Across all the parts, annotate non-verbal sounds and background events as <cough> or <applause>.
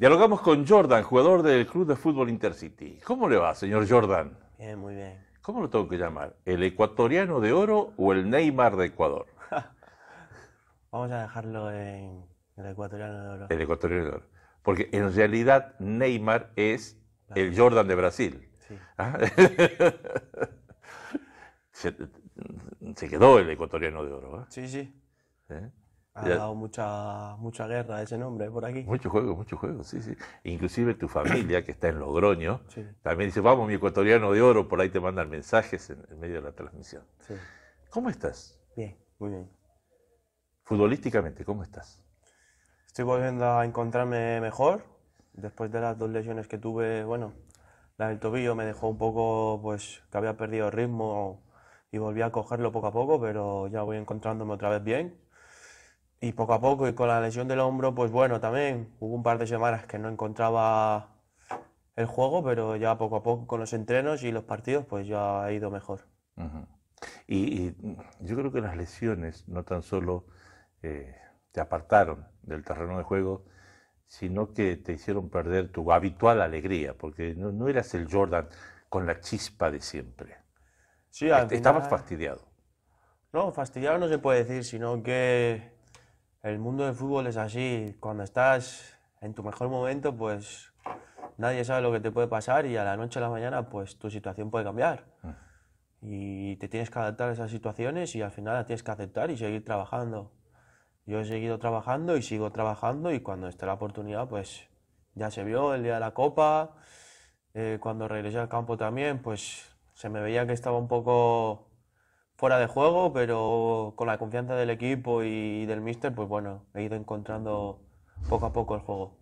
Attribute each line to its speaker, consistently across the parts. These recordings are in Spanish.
Speaker 1: Dialogamos con Jordan, jugador del Club de Fútbol Intercity. ¿Cómo le va, señor Jordan? Bien, muy bien. ¿Cómo lo tengo que llamar? ¿El ecuatoriano de oro o el Neymar de Ecuador?
Speaker 2: <laughs> Vamos a dejarlo en el ecuatoriano de oro.
Speaker 1: El ecuatoriano de oro. Porque en realidad Neymar es el Jordan de Brasil. Sí. <laughs> Ah. se, quedó el ecuatoriano de oro. ¿eh? Sí, sí. ¿Eh? Ha dado
Speaker 2: mucha, mucha guerra ese nombre por aquí. Mucho juego, mucho juego, sí,
Speaker 1: sí. Inclusive tu familia, que está en Logroño, también dice, vamos, mi ecuatoriano de oro, por ahí te mandan mensajes en, en medio de la transmisión. Sí. ¿Cómo estás? Bien, muy bien. Futbolísticamente, ¿cómo estás?
Speaker 2: Estoy volviendo a encontrarme mejor. Después de las dos lesiones que tuve, bueno, la del tobillo me dejó un poco, pues, que había perdido el ritmo y volví a cogerlo poco a poco, pero ya voy encontrándome otra vez bien y poco a poco y con la lesión del hombro, pues bueno, también hubo un par de semanas que no encontraba el juego, pero ya poco a poco con los entrenos y los partidos, pues ya ha ido mejor.
Speaker 1: y, yo creo que las lesiones no tan solo eh, te apartaron del terreno de juego, sino que te hicieron perder tu habitual alegría, porque no, no eras el Jordan con la chispa de siempre.
Speaker 2: Sí, Estabas fastidiado. No, fastidiado no se puede decir, sino que el mundo del fútbol es así. Cuando estás en tu mejor momento, pues nadie sabe lo que te puede pasar y a la noche a la mañana, pues tu situación puede cambiar. Mm. Y te tienes que adaptar a esas situaciones y al final tienes que aceptar y seguir trabajando. Yo he seguido trabajando y sigo trabajando y cuando está la oportunidad, pues ya se vio el día de la Copa. Eh, cuando regresé al campo también, pues se me veía que estaba un poco fuera de juego, pero con la confianza del equipo y del míster, pues bueno, he ido encontrando poco a poco el juego.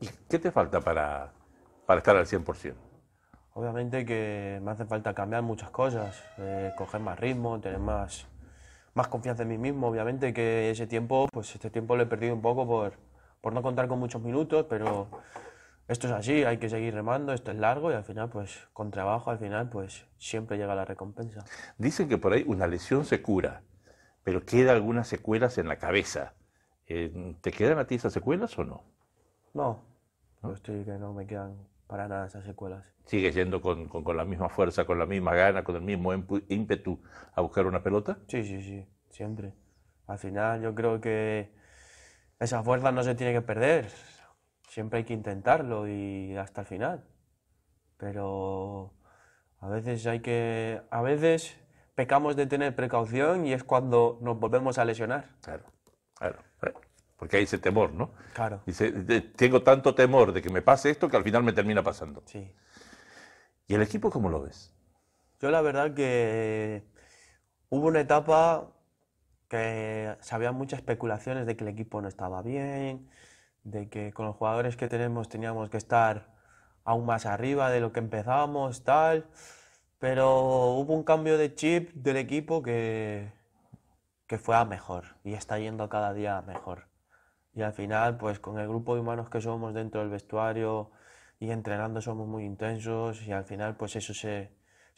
Speaker 1: ¿Y qué te falta para, para estar al 100%?
Speaker 2: Obviamente que me hace falta cambiar muchas cosas, eh, coger más ritmo, tener más, más confianza en mí mismo. Obviamente que ese tiempo, pues este tiempo lo he perdido un poco por, por no contar con muchos minutos, pero esto es así, hay que seguir remando, esto es largo y al final, pues con trabajo, al final, pues siempre llega la recompensa.
Speaker 1: Dicen que por ahí una lesión se cura, pero quedan algunas secuelas en la cabeza. Eh, ¿Te quedan a ti esas secuelas o no?
Speaker 2: No, ¿No? estoy que no me quedan para nada esas secuelas.
Speaker 1: ¿Sigues yendo con, con, con, la misma fuerza, con la misma gana, con el mismo ímpetu a buscar una pelota?
Speaker 2: Sí, sí, sí, siempre. Al final yo creo que esa fuerza no se tiene que perder siempre hay que intentarlo y hasta el final. Pero a veces hay que. A veces pecamos de tener precaución y es cuando nos volvemos a lesionar. Claro,
Speaker 1: claro. Porque hay ese temor, ¿no? Claro. tengo tanto temor de que me pase esto que al final me termina pasando. Sí. ¿Y el equipo cómo lo ves?
Speaker 2: Yo la verdad que hubo una etapa que había muchas especulaciones de que el equipo no estaba bien, de que con los jugadores que tenemos teníamos que estar aún más arriba de lo que empezábamos, tal. Pero hubo un cambio de chip del equipo que, que fue a mejor y está yendo cada día a mejor. Y al final, pues con el grupo de humanos que somos dentro del vestuario y entrenando somos muy intensos y al final, pues eso se,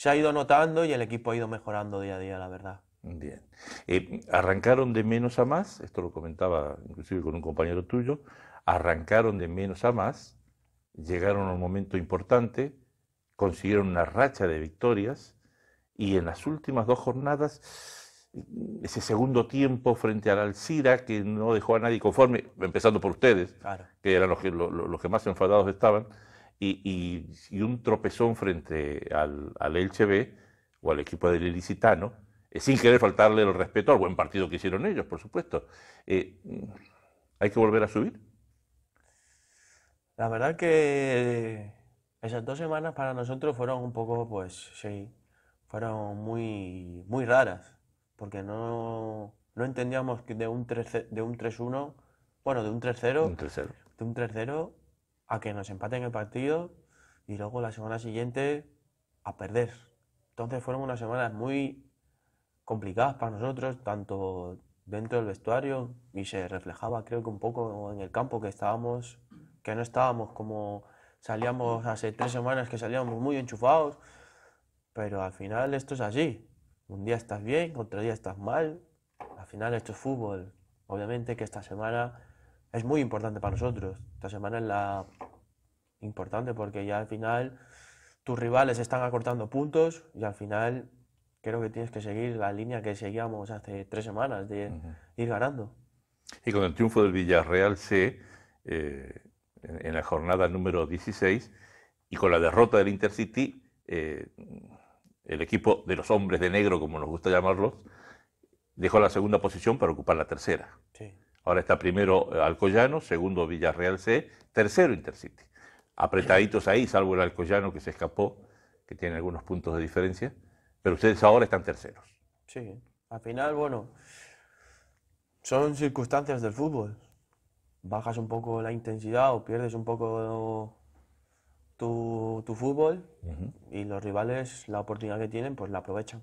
Speaker 2: ha ido notando y el equipo ha ido mejorando día a día, la verdad.
Speaker 1: Bien. Eh, arrancaron de menos a más, esto lo comentaba inclusive con un compañero tuyo, arrancaron de menos a más, llegaron a un momento importante, consiguieron una racha de victorias y en las últimas dos jornadas, ese segundo tiempo frente al Alcira, que no dejó a nadie conforme, empezando por ustedes, que eran los que, los, que, más enfadados estaban, y, un tropezón frente al, al o al equipo del Ilicitano, eh, sin querer faltarle el respeto al buen partido que hicieron ellos, por supuesto. Eh, ¿Hay que volver a
Speaker 2: subir? La verdad que esas dos semanas para nosotros fueron un poco, pues sí, fueron muy, muy raras, porque no, entendíamos que de un 3 de un 3-1, bueno, de un 3-0, de un 3-0 a que nos empaten el partido y luego la semana siguiente a perder. Entonces fueron unas semanas muy complicadas para nosotros, tanto dentro del vestuario y se reflejaba creo que un poco en el campo que estábamos que no estábamos como salíamos hace tres semanas que salíamos muy enchufados, pero al final esto es así. Un día estás bien, otro día estás mal. Al final esto es fútbol. Obviamente que esta semana es muy importante para nosotros. Esta semana es la importante porque ya al final tus rivales están acortando puntos y al final creo que tienes que seguir la línea que seguíamos hace tres semanas de ir ganando.
Speaker 1: Y con el triunfo del Villarreal se eh, en la jornada número 16, y con la derrota del Intercity, eh, el equipo de los hombres de negro, como nos gusta llamarlos, dejó la segunda posición para ocupar la tercera. Ahora está primero eh, Alcoyano, segundo Villarreal C, tercero Intercity. Apretaditos ahí, salvo el Alcoyano que se escapó, que tiene algunos puntos de diferencia, pero ustedes ahora están terceros.
Speaker 2: Sí, al final, bueno, son circunstancias del fútbol bajas un poco la intensidad o pierdes un poco tu, tu fútbol y los rivales la oportunidad que tienen pues la aprovechan.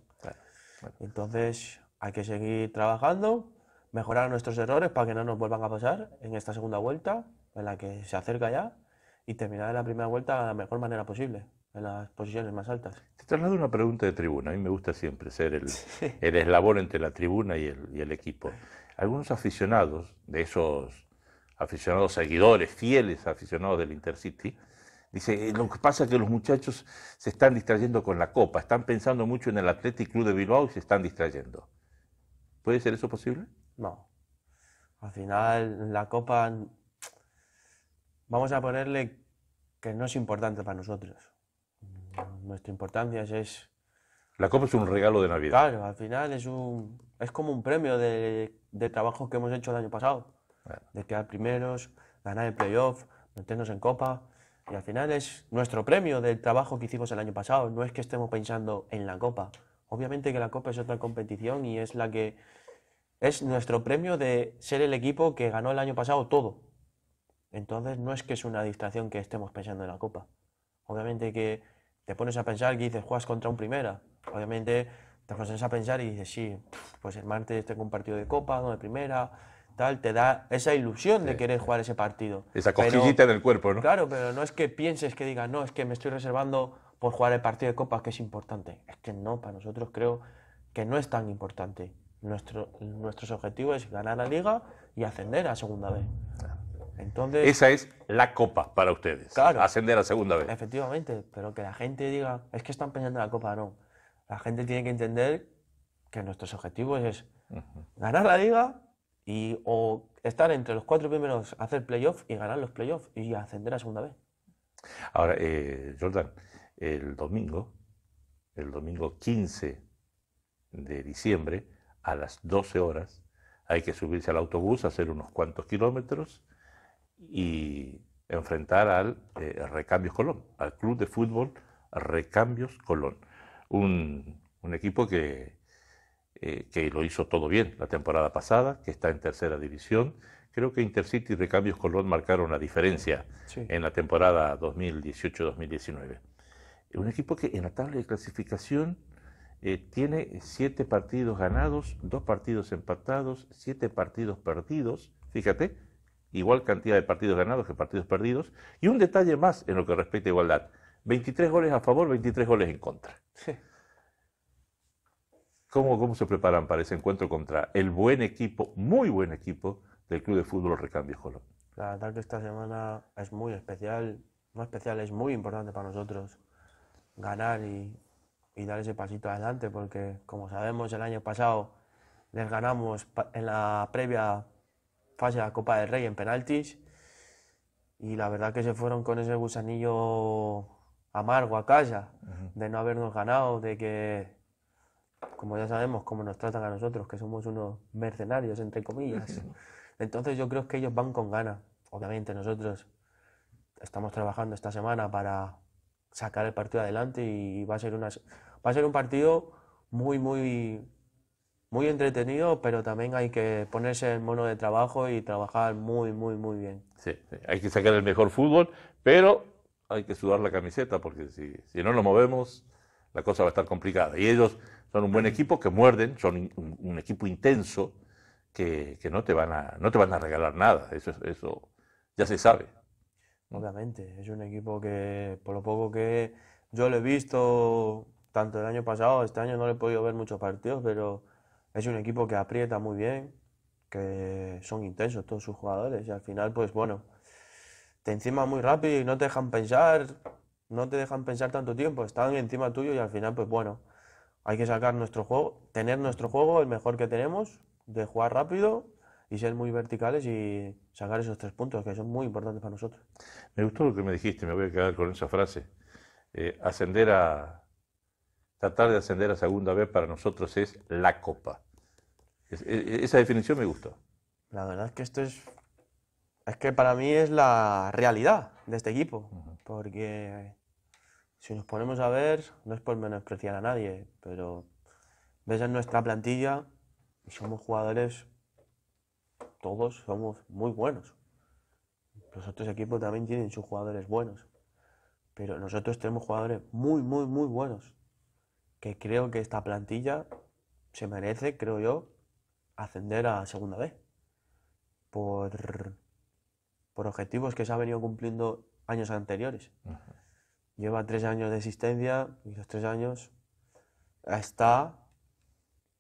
Speaker 2: Entonces hay que seguir trabajando, mejorar nuestros errores para que no nos vuelvan a pasar en esta segunda vuelta, en la que se acerca ya, y terminar la primera vuelta de la mejor manera posible en las posiciones más altas.
Speaker 1: Te traslado una pregunta de tribuna. A mí me gusta siempre ser el, el eslabón entre la tribuna y el, y el, equipo. Algunos aficionados de esos aficionados seguidores, fieles aficionados del Intercity, dice, eh, lo que pasa es que los muchachos se están distrayendo con la copa, están pensando mucho en el Athletic Club de Bilbao y se están distrayendo. ¿Puede ser eso posible?
Speaker 2: No. Al final, la copa, vamos a ponerle que no es importante para nosotros. Nuestra importancia es...
Speaker 1: La copa es un regalo de Navidad.
Speaker 2: Claro, al final es, un, es como un premio de trabajo que hemos hecho el año pasado de quedar primeros, ganar el playoff, meternos en copa. Y al final es nuestro premio del trabajo que hicimos el año pasado. No es que estemos pensando en la copa. Obviamente que la copa es otra competición y es la que es nuestro premio de ser el equipo que ganó el año pasado todo. Entonces no es que es una distracción que estemos pensando en la copa. Obviamente que te pones a pensar y dices, juegas contra un primera. Obviamente te pones a pensar y dices, sí, pues el martes tengo un partido de copa, no de primera te da esa ilusión de querer jugar ese partido. Esa cosillita en el cuerpo, ¿no? Claro, pero no es que pienses que digas, no, es que me estoy reservando por jugar el partido de Copa, que es importante. Es que no, para nosotros creo que no es tan importante. Nuestro, nuestros objetivos es ganar la liga y ascender a segunda vez. Entonces, Esa
Speaker 1: es la copa para ustedes, claro, ascender a segunda vez.
Speaker 2: Efectivamente, pero que la gente diga, es que están pensando en la copa, no. La gente tiene que entender que nuestros objetivos es ganar la liga y o estar entre los cuatro primeros, hacer playoffs y ganar los playoffs y ascender a segunda vez.
Speaker 1: Ahora, eh, Jordan, el domingo, el domingo 15 de diciembre, a las 12 horas, hay que subirse al autobús, hacer unos cuantos kilómetros y enfrentar al eh, Recambios Colón, al Club de Fútbol Recambios Colón. un equipo que eh, que lo hizo todo bien la temporada pasada, que está en tercera división. Creo que Intercity y Recambios Colón marcaron la diferencia en la temporada 2018-2019. Un equipo que en la tabla de clasificación eh, tiene siete partidos ganados, dos partidos empatados, siete partidos perdidos. Fíjate, igual cantidad de partidos ganados que partidos perdidos. Y un detalle más en lo que respecta a igualdad. 23 goles a favor, 23 goles en contra. Sí. ¿Cómo, se preparan para ese encuentro contra el buen equipo, muy buen equipo del Club de Fútbol Recambio
Speaker 2: La verdad que esta semana es muy especial, no especial, es muy importante para nosotros ganar y, dar ese pasito adelante, porque como sabemos el año pasado les ganamos en la previa fase de la Copa del Rey en penaltis y la verdad que se fueron con ese gusanillo amargo a casa de no habernos ganado, de que como ya sabemos, cómo nos tratan a nosotros, que somos unos mercenarios, entre comillas. Entonces yo creo que ellos van con ganas. Obviamente nosotros estamos trabajando esta semana para sacar el partido adelante y va a ser, una, va a ser un partido muy, muy, muy entretenido, pero también hay que ponerse el mono de trabajo y trabajar muy, muy, muy bien.
Speaker 1: Sí, hay que sacar el mejor fútbol, pero hay que sudar la camiseta porque si, si no lo movemos, la cosa va a estar complicada. Y ellos son un buen equipo que muerden, son un, equipo intenso que, no, te van a, no te van a regalar nada, eso, eso ya se sabe.
Speaker 2: Obviamente, es un equipo que por lo poco que yo lo he visto, tanto el año pasado, este año no le he podido ver muchos partidos, pero es un equipo que aprieta muy bien, que son intensos todos sus jugadores y al final pues bueno, te encima muy rápido y no te dejan pensar, no te dejan pensar tanto tiempo, están encima tuyo y al final pues bueno, hay que sacar nuestro juego, tener nuestro juego, el mejor que tenemos, de jugar rápido y ser muy verticales y sacar esos tres puntos que son muy importantes para nosotros.
Speaker 1: Me gustó lo que me dijiste, me voy a quedar con esa frase. Eh, ascender a. Tratar de ascender a segunda vez para nosotros es la copa. E, e, esa definición me gustó.
Speaker 2: La verdad es que esto es. Es que para mí es la realidad de este equipo, porque si nos ponemos a ver, no es por menospreciar a nadie, pero ves en nuestra plantilla somos jugadores, todos somos muy buenos. Los otros equipos también tienen sus jugadores buenos, pero nosotros tenemos jugadores muy, muy, muy buenos, que creo que esta plantilla se merece, creo yo, ascender a segunda B. Por, por objetivos que se ha venido cumpliendo años anteriores lleva tres años de existencia y los tres años está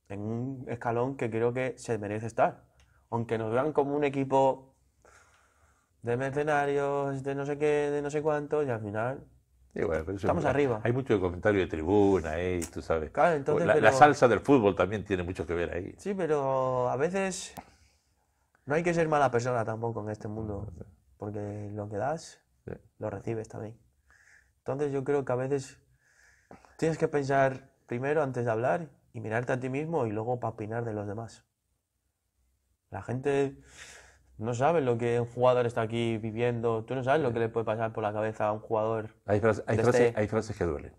Speaker 2: en un escalón que creo que se merece estar. Aunque nos vean como un equipo de mercenarios, de no sé qué, de no sé cuánto, y al final
Speaker 1: Estamos arriba. Hay mucho comentario de tribuna, ¿eh? tú sabes. la, salsa del fútbol también tiene mucho que ver
Speaker 2: ahí. Sí, pero a veces no hay que ser mala persona tampoco en este mundo, porque lo que das, lo recibes también. Entonces yo creo que a veces tienes que pensar primero antes de hablar y mirarte a ti mismo y luego para opinar de los demás. La gente no sabe lo que un jugador está aquí viviendo, tú no sabes lo que le puede pasar por la cabeza a un jugador. Hay, este
Speaker 1: frases que duelen.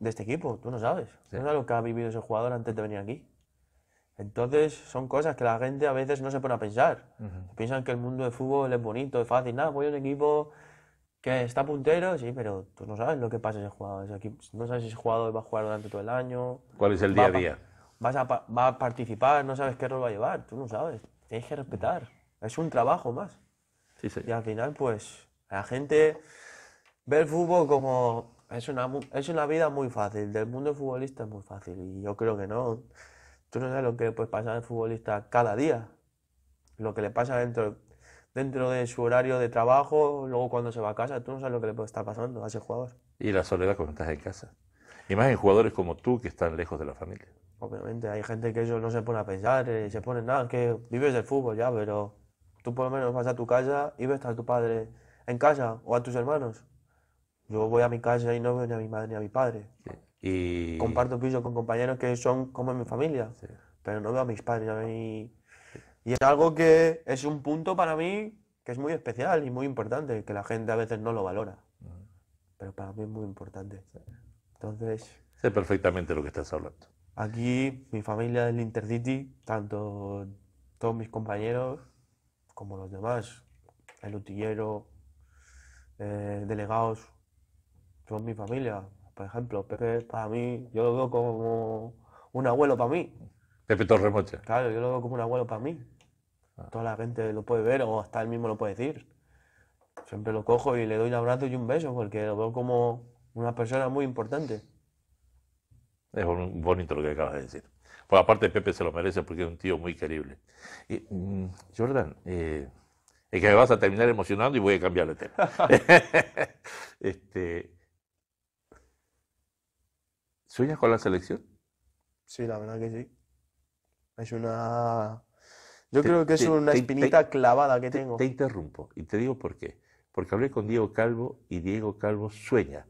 Speaker 2: De este equipo, tú no sabes. No sabes lo que ha vivido ese jugador antes de venir aquí. Entonces son cosas que la gente a veces no se pone a pensar. Piensan que el mundo de fútbol es bonito, es fácil, nada, voy a un equipo que está puntero, sí, pero tú no sabes lo que pasa ese jugador. Aquí no sabes si ese jugador va a jugar durante todo el año. ¿Cuál es el día a día? Vas a, va a participar, no sabes qué rol va a llevar, tú no sabes. Tienes que respetar. Es un trabajo más. Sí, sí. Y al final, pues, la gente ve el fútbol como. Es una, es una vida muy fácil. Del mundo futbolista es muy fácil. Y yo creo que no. Tú no sabes lo que puede pasar el futbolista cada día. Lo que le pasa dentro dentro de su horario de trabajo, luego cuando se va a casa, tú no sabes lo que le puede estar pasando a ese jugador.
Speaker 1: Y la soledad cuando estás en casa. Y más en jugadores como tú que están lejos de la familia.
Speaker 2: Obviamente, hay gente que eso no se pone a pensar, eh, se pone nada, que vives del fútbol ya, pero tú por lo menos vas a tu casa y ves a tu padre en casa o a tus hermanos. Yo voy a mi casa y no veo ni a mi madre ni a mi padre. Y... Comparto piso con compañeros que son como en mi familia, pero no veo a mis padres, a mi y es algo que es un punto para mí que es muy especial y muy importante, que la gente a veces no lo valora. Pero para mí es muy importante. Entonces...
Speaker 1: Sé perfectamente lo que estás hablando.
Speaker 2: Aquí, mi familia del Intercity, tanto todos mis compañeros como los demás, el utillero, eh, delegados, son mi familia. Por ejemplo, Pepe para mí, yo lo veo como un abuelo para mí.
Speaker 1: Pepe Torremocha.
Speaker 2: Claro, yo lo veo como un abuelo para mí. Ah. Toda la gente lo puede ver o hasta él mismo lo puede decir. Siempre lo cojo y le doy un abrazo y un beso porque lo veo como una persona muy importante.
Speaker 1: Es bonito lo que acabas de decir. Pues aparte Pepe se lo merece porque es un tío muy querible. Y, mm, Jordan, eh, es que me vas a terminar emocionando y voy a cambiar de tema. <laughs> este, ¿Sueñas con la selección?
Speaker 2: Sí, la verdad que sí. Es una yo creo que es una espinita clavada que tengo. Te interrumpo
Speaker 1: y te digo por qué. Porque hablé con Diego Calvo y Diego Calvo sueña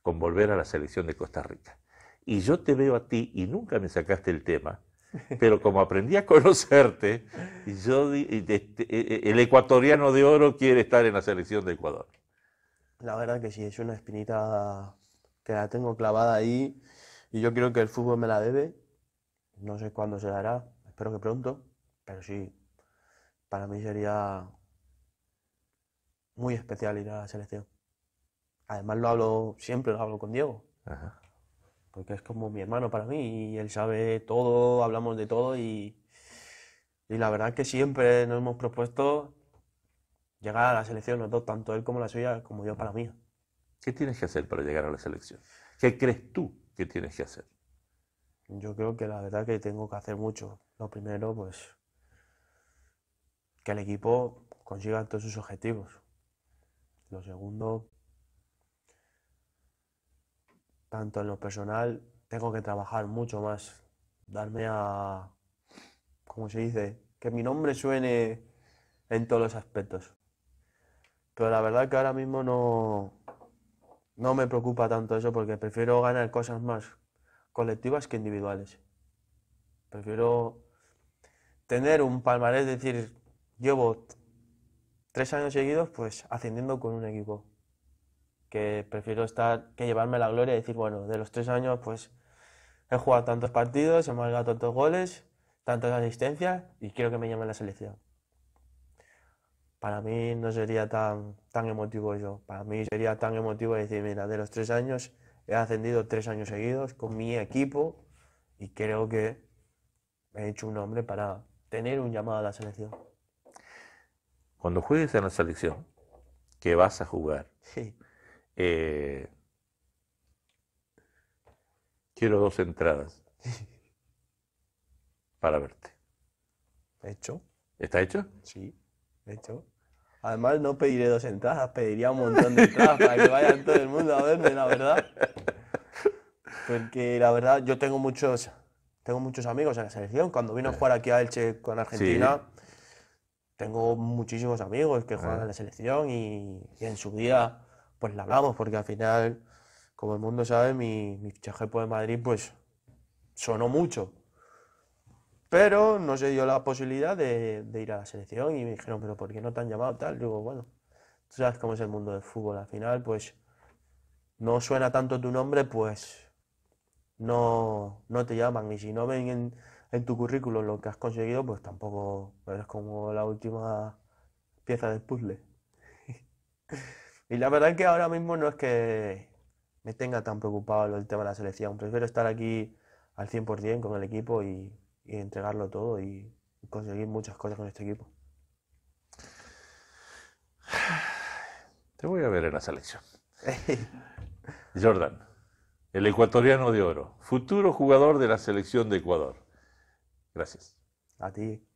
Speaker 1: con volver a la selección de Costa Rica. Y yo te veo a ti y nunca me sacaste el tema, pero como aprendí a <laughs> conocerte, yo, e, e, el ecuatoriano de oro quiere estar en la selección de Ecuador.
Speaker 2: La verdad que sí, es una espinita que la tengo clavada ahí y yo creo que el fútbol me la debe. No sé cuándo se dará, espero que pronto. Pero sí, para mí sería muy especial ir a la selección. Además lo hablo siempre, lo hablo con Diego. Porque es como mi hermano para mí y él sabe todo, hablamos de todo y, y la verdad es que siempre nos hemos propuesto llegar a la selección los tanto él como la suya, como yo para mí.
Speaker 1: ¿Qué tienes que hacer para llegar a la selección? ¿Qué crees tú que tienes que hacer?
Speaker 2: Yo creo que la verdad que tengo que hacer mucho. Lo primero, pues que el equipo consiga todos sus objetivos. Lo segundo, tanto en lo personal, tengo que trabajar mucho más, darme a, ¿cómo se dice? Que mi nombre suene en todos los aspectos. Pero la verdad que ahora mismo no, no me preocupa tanto eso porque prefiero ganar cosas más colectivas que individuales. Prefiero tener un palmarés, decir, llevo tres años seguidos pues ascendiendo con un equipo. Que prefiero estar, que llevarme la gloria y decir, bueno, de los tres años pues he jugado tantos partidos, he marcado tantos goles, tantas asistencias y quiero que me llamen la selección. Para mí no sería tan, tan emotivo yo. Para mí sería tan emotivo decir, mira, de los tres años he ascendido tres años seguidos con mi equipo y creo que he hecho un nombre para tener un llamado a la selección
Speaker 1: cuando juegues en la selección, que vas a jugar, eh, quiero dos entradas <laughs> para verte. Hecho. ¿Está hecho? Sí,
Speaker 2: hecho. Además, no pediré dos entradas, pediría un montón de entradas para que vayan todo el mundo a verme, la verdad. Porque la verdad, yo tengo muchos, tengo muchos amigos en la selección. Cuando vino a jugar aquí a Elche con Argentina, tengo muchísimos amigos que juegan a la selección y, en su día pues la hablamos, porque al final, como el mundo sabe, mi, fichaje por Madrid pues sonó mucho. Pero no se dio la posibilidad de, ir a la selección y me dijeron, pero ¿por qué no te han llamado tal? Digo, bueno, tú sabes cómo es el mundo del fútbol, al final pues no suena tanto tu nombre, pues no, no te llaman. Y si no ven en, en tu currículum lo que has conseguido, pues tampoco es como la última pieza del puzzle. <laughs> y la verdad es que ahora mismo no es que me tenga tan preocupado el tema de la selección. Prefiero estar aquí al 100% con el equipo y, entregarlo todo y conseguir muchas cosas con este equipo.
Speaker 1: <sighs> Te voy a ver en la selección. <laughs> Jordan, el ecuatoriano de oro, futuro jugador de la selección de Ecuador. Gracias.
Speaker 2: A ti.